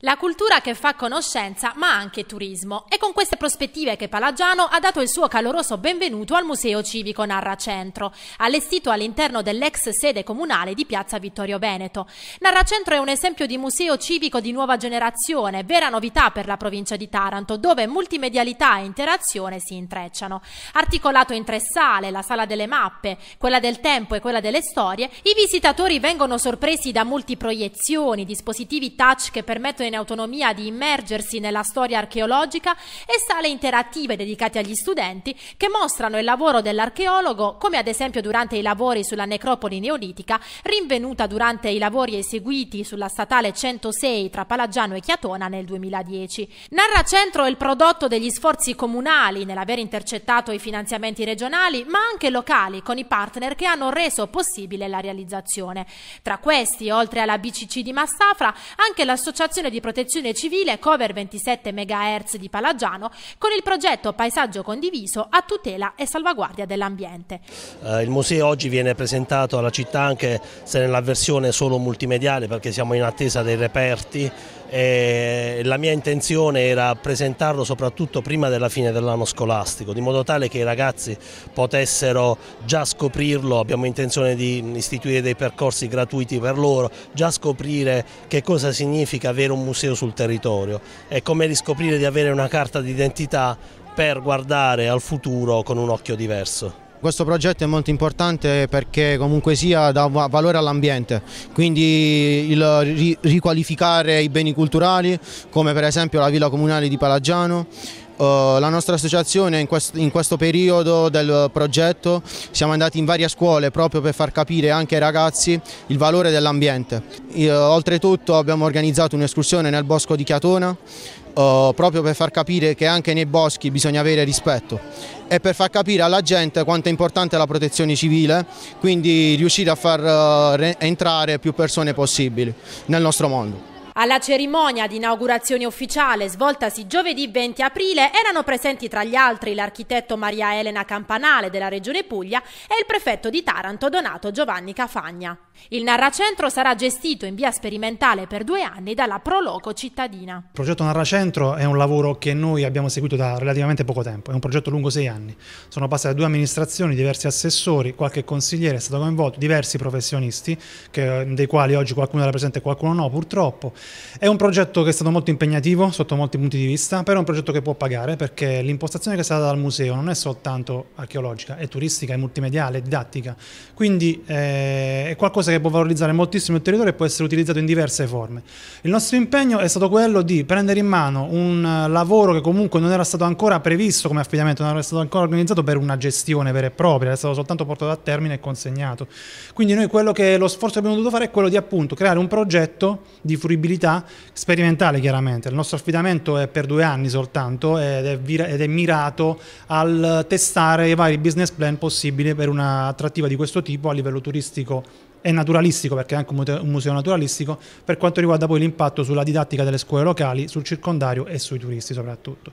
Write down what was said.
La cultura che fa conoscenza ma anche turismo. È con queste prospettive che Palagiano ha dato il suo caloroso benvenuto al Museo Civico Narra Centro, allestito all'interno dell'ex sede comunale di Piazza Vittorio Veneto. Narra Centro è un esempio di museo civico di nuova generazione, vera novità per la provincia di Taranto, dove multimedialità e interazione si intrecciano. Articolato in tre sale, la sala delle mappe, quella del tempo e quella delle storie, i visitatori vengono sorpresi da multiproiezioni, dispositivi touch che permettono in autonomia di immergersi nella storia archeologica e sale interattive dedicate agli studenti che mostrano il lavoro dell'archeologo, come ad esempio durante i lavori sulla necropoli neolitica, rinvenuta durante i lavori eseguiti sulla statale 106 tra Palagiano e Chiatona nel 2010. Narra Centro è il prodotto degli sforzi comunali nell'aver intercettato i finanziamenti regionali, ma anche locali, con i partner che hanno reso possibile la realizzazione. Tra questi, oltre alla BCC di Massafra, anche l'associazione di di protezione civile Cover 27 MHz di Palagiano con il progetto Paesaggio condiviso a tutela e salvaguardia dell'ambiente. Eh, il museo oggi viene presentato alla città anche se nella versione solo multimediale perché siamo in attesa dei reperti e la mia intenzione era presentarlo soprattutto prima della fine dell'anno scolastico, di modo tale che i ragazzi potessero già scoprirlo, abbiamo intenzione di istituire dei percorsi gratuiti per loro, già scoprire che cosa significa avere un museo sul territorio. È come riscoprire di avere una carta d'identità per guardare al futuro con un occhio diverso. Questo progetto è molto importante perché comunque sia dà valore all'ambiente, quindi il riqualificare i beni culturali come per esempio la villa comunale di Palagiano, eh, la nostra associazione in questo, in questo, periodo del progetto siamo andati in varie scuole proprio per far capire anche ai ragazzi il valore dell'ambiente. Eh, oltretutto abbiamo organizzato un'escursione nel bosco di Chiatona uh, proprio per far capire che anche nei boschi bisogna avere rispetto e per far capire alla gente quanto è importante la protezione civile, quindi riuscire a far uh, entrare più persone possibili nel nostro mondo. Alla cerimonia di inaugurazione ufficiale svoltasi giovedì 20 aprile erano presenti tra gli altri l'architetto Maria Elena Campanale della Regione Puglia e il prefetto di Taranto Donato Giovanni Cafagna. Il Narracentro sarà gestito in via sperimentale per due anni dalla Proloco Cittadina. Il progetto Narracentro è un lavoro che noi abbiamo seguito da relativamente poco tempo, è un progetto lungo sei anni. Sono passate due amministrazioni, diversi assessori, qualche consigliere è stato coinvolto, diversi professionisti, che, dei quali oggi qualcuno era presente e qualcuno no purtroppo, è un progetto che è stato molto impegnativo sotto molti punti di vista, però è un progetto che può pagare perché l'impostazione che è stata data dal museo non è soltanto archeologica, è turistica, è multimediale, è didattica, quindi eh, è qualcosa che può valorizzare moltissimo il territorio e può essere utilizzato in diverse forme. Il nostro impegno è stato quello di prendere in mano un lavoro che comunque non era stato ancora previsto come affidamento, non era stato ancora organizzato per una gestione vera e propria, era stato soltanto portato a termine e consegnato. Quindi noi quello che lo sforzo che abbiamo dovuto fare è quello di appunto creare un progetto di fruibilità attività sperimentale chiaramente, il nostro affidamento è per due anni soltanto ed è, ed è mirato al testare i vari business plan possibili per un'attrattiva di questo tipo a livello turistico e naturalistico, perché è anche un museo naturalistico, per quanto riguarda poi l'impatto sulla didattica delle scuole locali, sul circondario e sui turisti soprattutto.